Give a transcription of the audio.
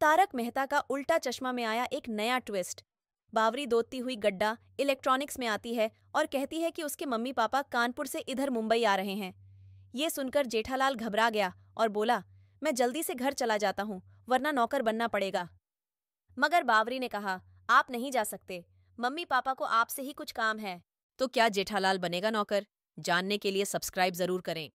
तारक मेहता का उल्टा चश्मा में आया एक नया ट्विस्ट बावरी दोती हुई गड्ढा इलेक्ट्रॉनिक्स में आती है और कहती है कि उसके मम्मी पापा कानपुर से इधर मुंबई आ रहे हैं ये सुनकर जेठालाल घबरा गया और बोला मैं जल्दी से घर चला जाता हूँ वरना नौकर बनना पड़ेगा मगर बावरी ने कहा आप नहीं जा सकते मम्मी पापा को आपसे ही कुछ काम है तो क्या जेठालाल बनेगा नौकर जानने के लिए सब्सक्राइब जरूर करें